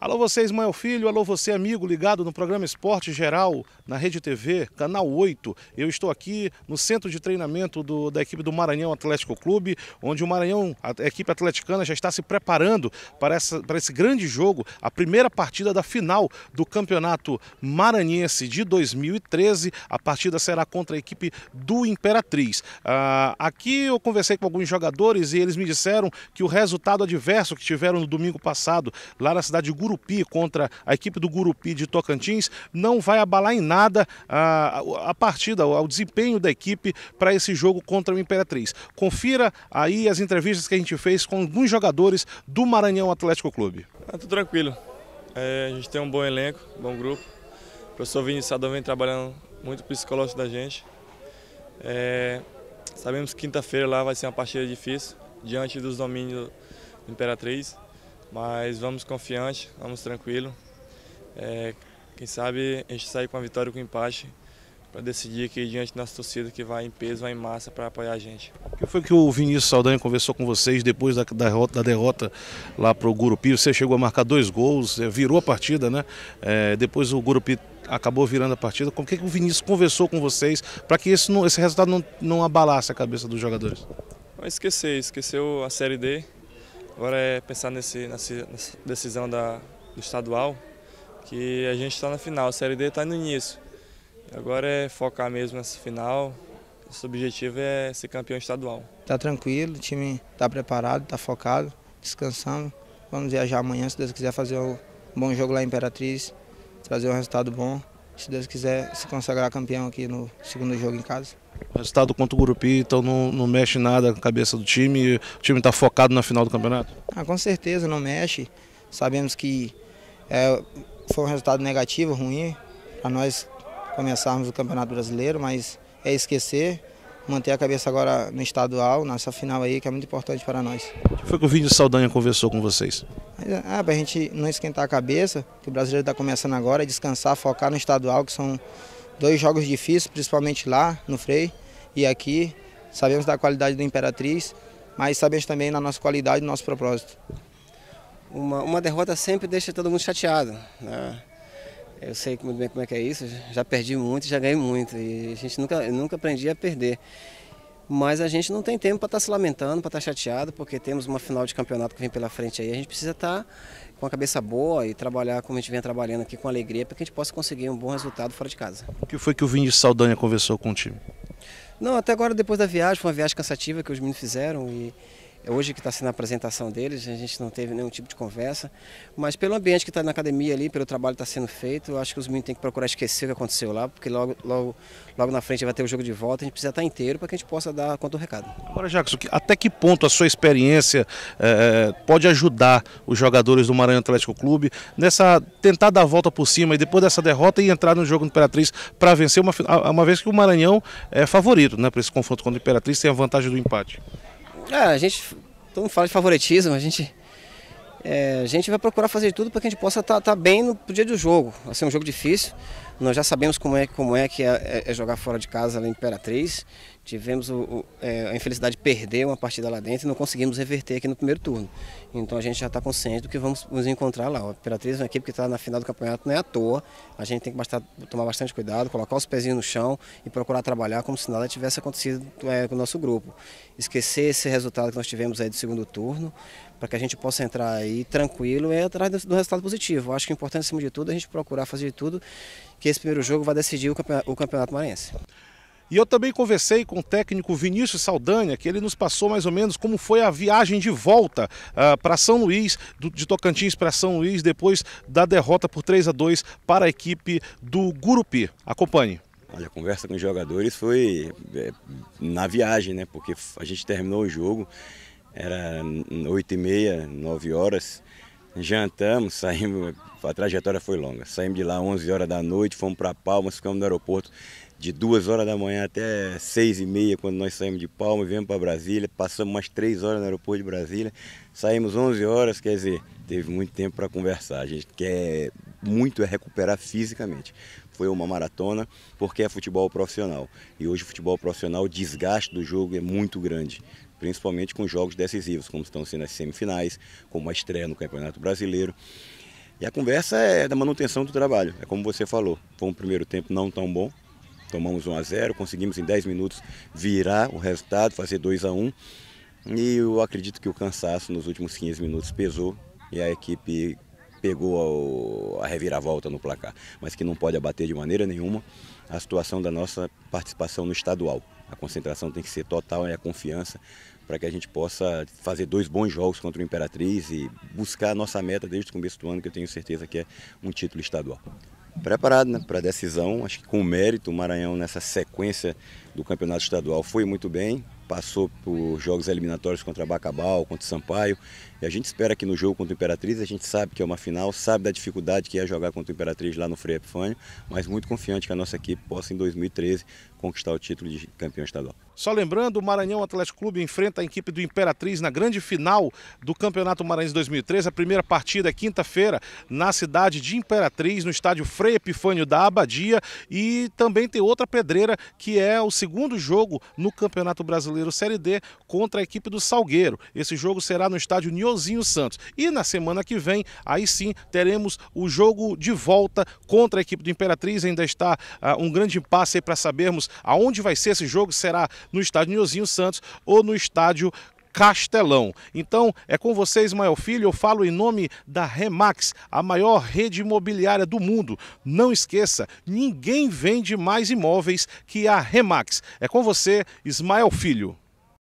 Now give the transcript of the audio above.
Alô vocês, mãe é ou filho, alô você amigo ligado no programa Esporte Geral na Rede TV, canal 8. Eu estou aqui no centro de treinamento do, da equipe do Maranhão Atlético Clube, onde o Maranhão, a equipe atleticana, já está se preparando para, essa, para esse grande jogo, a primeira partida da final do Campeonato Maranhense de 2013. A partida será contra a equipe do Imperatriz. Ah, aqui eu conversei com alguns jogadores e eles me disseram que o resultado adverso que tiveram no domingo passado, lá na cidade de Gurupi, contra a equipe do Gurupi de Tocantins, não vai abalar em nada nada a, a partida, ao desempenho da equipe para esse jogo contra o Imperatriz. Confira aí as entrevistas que a gente fez com alguns jogadores do Maranhão Atlético Clube. É, tudo tranquilo. É, a gente tem um bom elenco, um bom grupo. O professor Vinícius Sadão vem trabalhando muito o psicológico da gente. É, sabemos que quinta-feira lá vai ser uma partida difícil, diante dos domínios do Imperatriz. Mas vamos confiante, vamos tranquilo. É, quem sabe a gente sair com a vitória com o empate para decidir que diante da nossa torcida que vai em peso, vai em massa para apoiar a gente. O que foi que o Vinícius Saldanha conversou com vocês depois da, derrota, da derrota lá para o Gurupi? Você chegou a marcar dois gols, é, virou a partida, né? É, depois o Gurupi acabou virando a partida. Como que, que o Vinícius conversou com vocês para que esse, esse resultado não, não abalasse a cabeça dos jogadores? Esqueceu, esqueceu a Série D. Agora é pensar nesse, nessa decisão da, do estadual, que a gente está na final, a Série D está no início. Agora é focar mesmo nessa final. Nosso objetivo é ser campeão estadual. Está tranquilo, o time está preparado, está focado, descansando. Vamos viajar amanhã, se Deus quiser, fazer um bom jogo lá em Imperatriz, trazer um resultado bom. Se Deus quiser, se consagrar campeão aqui no segundo jogo em casa. O resultado contra o Gurupi, então não, não mexe nada na cabeça do time. O time está focado na final do campeonato? Ah, com certeza, não mexe. Sabemos que é, foi um resultado negativo, ruim, para nós começarmos o Campeonato Brasileiro, mas é esquecer, manter a cabeça agora no estadual, nessa final aí, que é muito importante para nós. O que foi que o Vinícius Saldanha conversou com vocês? É, ah, para a gente não esquentar a cabeça, que o brasileiro está começando agora, é descansar, focar no estadual, que são dois jogos difíceis, principalmente lá no Frei e aqui. Sabemos da qualidade do Imperatriz, mas sabemos também da nossa qualidade e do nosso propósito uma, uma derrota sempre deixa todo mundo chateado. Né? Eu sei muito bem como é que é isso, já perdi muito já ganhei muito. E a gente nunca, nunca aprendi a perder. Mas a gente não tem tempo para estar tá se lamentando, para estar tá chateado, porque temos uma final de campeonato que vem pela frente aí. A gente precisa estar tá com a cabeça boa e trabalhar como a gente vem trabalhando aqui com alegria, para que a gente possa conseguir um bom resultado fora de casa. O que foi que o Vinícius Saldanha conversou com o time? Não, até agora depois da viagem, foi uma viagem cansativa que os meninos fizeram e Hoje que está sendo a apresentação deles, a gente não teve nenhum tipo de conversa, mas pelo ambiente que está na academia ali, pelo trabalho que está sendo feito, eu acho que os meninos têm que procurar esquecer o que aconteceu lá, porque logo, logo, logo na frente vai ter o jogo de volta, a gente precisa estar tá inteiro para que a gente possa dar conta do recado. Agora, Jackson, até que ponto a sua experiência é, pode ajudar os jogadores do Maranhão Atlético Clube nessa tentar dar a volta por cima e depois dessa derrota e entrar no jogo do Imperatriz para vencer, uma, uma vez que o Maranhão é favorito né, para esse confronto contra o Imperatriz, tem a vantagem do empate? Ah, a gente, todo mundo fala de favoritismo, a gente, é, a gente vai procurar fazer tudo para que a gente possa estar tá, tá bem no, dia do jogo. Vai ser um jogo difícil, nós já sabemos como é, como é que é, é, é jogar fora de casa na Imperatriz. Tivemos o, o, é, a infelicidade de perder uma partida lá dentro e não conseguimos reverter aqui no primeiro turno. Então a gente já está consciente do que vamos nos encontrar lá. A Imperatriz é uma equipe que está na final do campeonato, não é à toa. A gente tem que bastar, tomar bastante cuidado, colocar os pezinhos no chão e procurar trabalhar como se nada tivesse acontecido é, com o nosso grupo. Esquecer esse resultado que nós tivemos aí do segundo turno, para que a gente possa entrar aí tranquilo e atrás do, resultado positivo. Eu acho que o importante, acima de tudo, é a gente procurar fazer de tudo que que esse primeiro jogo vai decidir o campeonato, o campeonato maranhense. E eu também conversei com o técnico Vinícius Saldanha, que ele nos passou mais ou menos como foi a viagem de volta uh, ah, para São Luís, do, de Tocantins para São Luís, depois da derrota por 3 a 2 para a equipe do Gurupi. Acompanhe. Olha, a conversa com os jogadores foi é, na viagem, né? Porque a gente terminou o jogo, era 8 e meia, 9 horas jantamos, saímos, a trajetória foi longa. Saímos de lá 11 horas da noite, fomos para Palmas, ficamos no aeroporto de 2 horas da manhã até 6 e meia, quando nós saímos de Palmas, viemos para Brasília, passamos mais 3 horas no aeroporto de Brasília, saímos 11 horas, quer dizer, teve muito tempo para conversar. A gente quer muito é recuperar fisicamente foi uma maratona, porque é futebol profissional. E hoje o futebol profissional, o desgaste do jogo é muito grande, principalmente com jogos decisivos, como estão sendo as semifinais, como a estreia no Campeonato Brasileiro. E a conversa é da manutenção do trabalho, é como você falou. Foi um primeiro tempo não tão bom, tomamos 1 a 0 conseguimos em 10 minutos virar o resultado, fazer 2 a 1 E eu acredito que o cansaço nos últimos 15 minutos pesou e a equipe pegou a reviravolta no placar, mas que não pode abater de maneira nenhuma a situação da nossa participação no estadual. A concentração tem que ser total e é a confiança para que a gente possa fazer dois bons jogos contra o Imperatriz e buscar a nossa meta desde o começo do ano, que eu tenho certeza que é um título estadual. Preparado né, para a decisão, acho que com mérito, o Maranhão nessa sequência do campeonato estadual foi muito bem, passou por jogos eliminatórios contra Bacabal, contra Sampaio. E a gente espera que no jogo contra o Imperatriz, a gente sabe que é uma final, sabe da dificuldade que é jogar contra o Imperatriz lá no Frei Epifânio, mas muito confiante que a nossa equipe possa em 2013 conquistar o título de campeão estadual. Só lembrando, o Maranhão Atlético Clube enfrenta a equipe do Imperatriz na grande final do Campeonato Maranhense 2013. A primeira partida é quinta-feira na cidade de Imperatriz, no estádio Frei Epifânio da Abadia. E também tem outra pedreira, que é o segundo jogo no Campeonato Brasileiro Série D contra a equipe do Salgueiro. Esse jogo será no estádio Niozinho Santos. E na semana que vem, aí sim, teremos o jogo de volta contra a equipe do Imperatriz. Ainda está uh, um grande impasse para sabermos aonde vai ser esse jogo. Será no estádio Niozinho Santos ou no estádio Castelão. Então, é com você, Ismael Filho. Eu falo em nome da Remax, a maior rede imobiliária do mundo. Não esqueça, ninguém vende mais imóveis que a Remax. É com você, Ismael Filho.